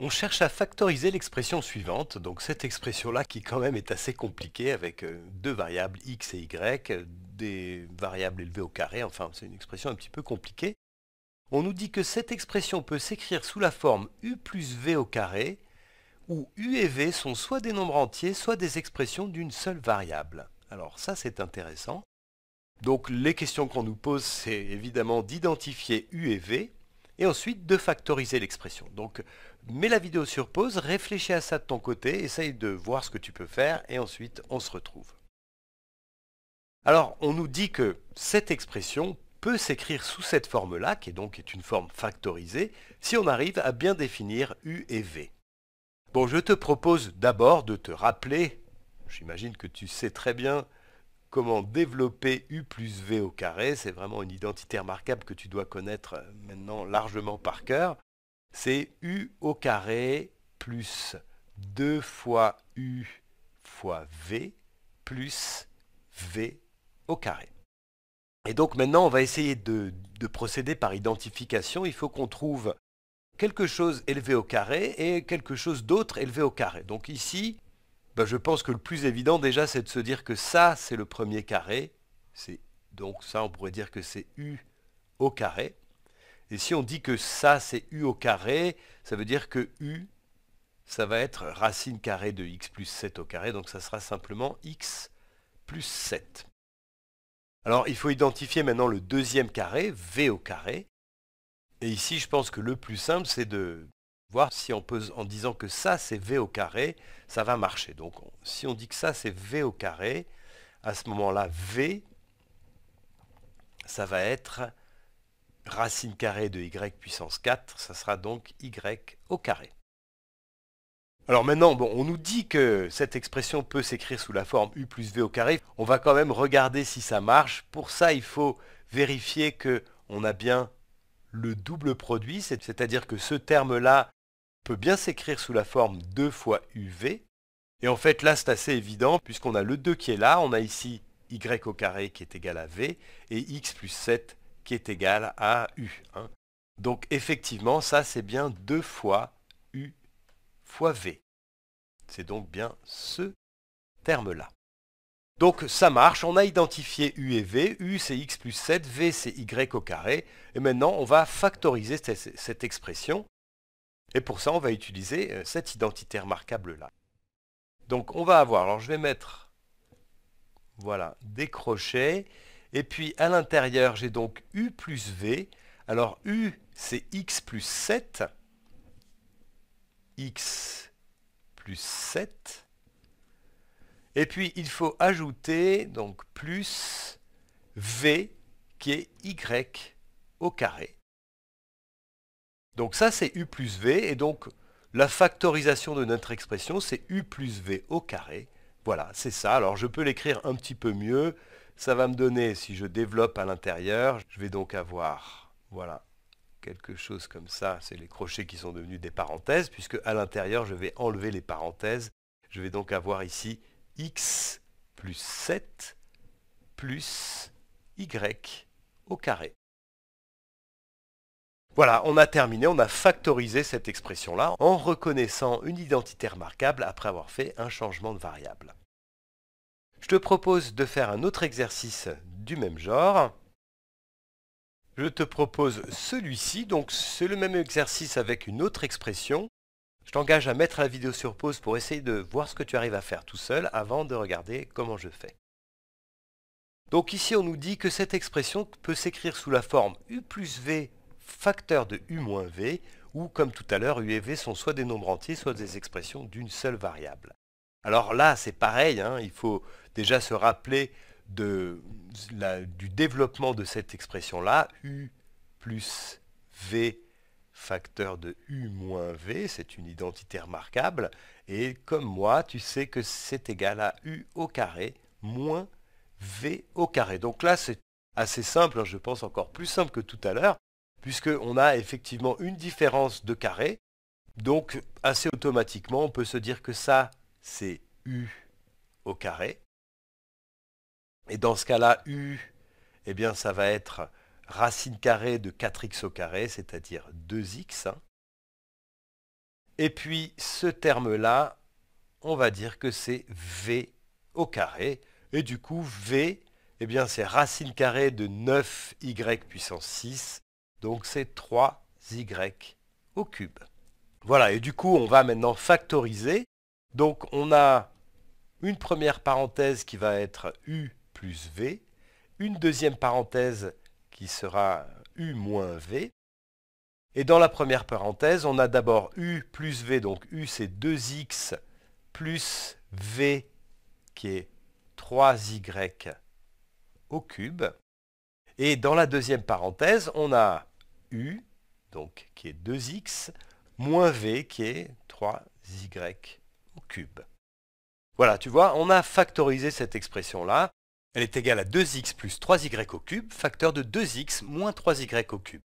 On cherche à factoriser l'expression suivante, donc cette expression-là qui quand même est assez compliquée avec euh, deux variables x et y, des variables élevées au carré, enfin c'est une expression un petit peu compliquée. On nous dit que cette expression peut s'écrire sous la forme u plus v au carré, où u et v sont soit des nombres entiers, soit des expressions d'une seule variable. Alors ça c'est intéressant. Donc les questions qu'on nous pose c'est évidemment d'identifier u et v, et ensuite de factoriser l'expression. Donc mets la vidéo sur pause, réfléchis à ça de ton côté, essaye de voir ce que tu peux faire et ensuite on se retrouve. Alors on nous dit que cette expression peut s'écrire sous cette forme-là, qui est donc une forme factorisée, si on arrive à bien définir U et V. Bon, je te propose d'abord de te rappeler, j'imagine que tu sais très bien comment développer U plus V au carré, c'est vraiment une identité remarquable que tu dois connaître euh, maintenant largement par cœur, c'est U au carré plus 2 fois U fois V plus V au carré. Et donc maintenant, on va essayer de, de procéder par identification. Il faut qu'on trouve quelque chose élevé au carré et quelque chose d'autre élevé au carré. Donc ici, ben, je pense que le plus évident déjà, c'est de se dire que ça, c'est le premier carré. Donc ça, on pourrait dire que c'est U au carré. Et si on dit que ça, c'est U au carré, ça veut dire que U, ça va être racine carrée de x plus 7 au carré. Donc ça sera simplement x plus 7. Alors il faut identifier maintenant le deuxième carré, V au carré. Et ici, je pense que le plus simple, c'est de voir si on peut, en disant que ça c'est V au carré, ça va marcher. Donc si on dit que ça c'est V au carré, à ce moment-là, V, ça va être racine carrée de y puissance 4, ça sera donc y au carré. Alors maintenant, bon, on nous dit que cette expression peut s'écrire sous la forme u plus v au carré. On va quand même regarder si ça marche. Pour ça, il faut vérifier que on a bien le double produit, c'est-à-dire que ce terme-là peut bien s'écrire sous la forme 2 fois UV. Et en fait, là, c'est assez évident, puisqu'on a le 2 qui est là, on a ici y au carré qui est égal à V, et x plus 7 qui est égal à U. Hein. Donc effectivement, ça, c'est bien 2 fois U fois V. C'est donc bien ce terme-là. Donc ça marche, on a identifié U et V, U c'est x plus 7, V c'est y au carré, et maintenant on va factoriser cette expression. Et pour ça, on va utiliser euh, cette identité remarquable-là. Donc on va avoir, alors je vais mettre, voilà, des crochets. Et puis à l'intérieur, j'ai donc U plus V. Alors U, c'est X plus 7. X plus 7. Et puis il faut ajouter donc plus V qui est Y au carré. Donc ça, c'est u plus v, et donc la factorisation de notre expression, c'est u plus v au carré. Voilà, c'est ça. Alors je peux l'écrire un petit peu mieux. Ça va me donner, si je développe à l'intérieur, je vais donc avoir, voilà, quelque chose comme ça. C'est les crochets qui sont devenus des parenthèses, puisque à l'intérieur, je vais enlever les parenthèses. Je vais donc avoir ici x plus 7 plus y au carré. Voilà, on a terminé, on a factorisé cette expression-là en reconnaissant une identité remarquable après avoir fait un changement de variable. Je te propose de faire un autre exercice du même genre. Je te propose celui-ci, donc c'est le même exercice avec une autre expression. Je t'engage à mettre la vidéo sur pause pour essayer de voir ce que tu arrives à faire tout seul avant de regarder comment je fais. Donc ici on nous dit que cette expression peut s'écrire sous la forme U plus V facteur de U-V, moins où, comme tout à l'heure, U et V sont soit des nombres entiers, soit des expressions d'une seule variable. Alors là, c'est pareil, hein, il faut déjà se rappeler du développement de cette expression-là, U plus V facteur de U moins V, c'est une identité remarquable, et comme moi, tu sais que c'est égal à U au carré moins V au carré. Donc là, c'est assez simple, hein, je pense encore plus simple que tout à l'heure, puisqu'on a effectivement une différence de carré. Donc assez automatiquement, on peut se dire que ça, c'est U au carré. Et dans ce cas-là, U, eh bien, ça va être racine carrée de 4x au carré, c'est-à-dire 2x. Et puis ce terme-là, on va dire que c'est V au carré. Et du coup, V, eh bien, c'est racine carrée de 9y puissance 6 donc c'est 3y au cube. Voilà, et du coup, on va maintenant factoriser. Donc on a une première parenthèse qui va être u plus v, une deuxième parenthèse qui sera u moins v. Et dans la première parenthèse, on a d'abord u plus v, donc u c'est 2x plus v qui est 3y au cube. Et dans la deuxième parenthèse, on a u, donc qui est 2x, moins v, qui est 3y au cube. Voilà, tu vois, on a factorisé cette expression-là. Elle est égale à 2x plus 3y au cube, facteur de 2x moins 3y au cube.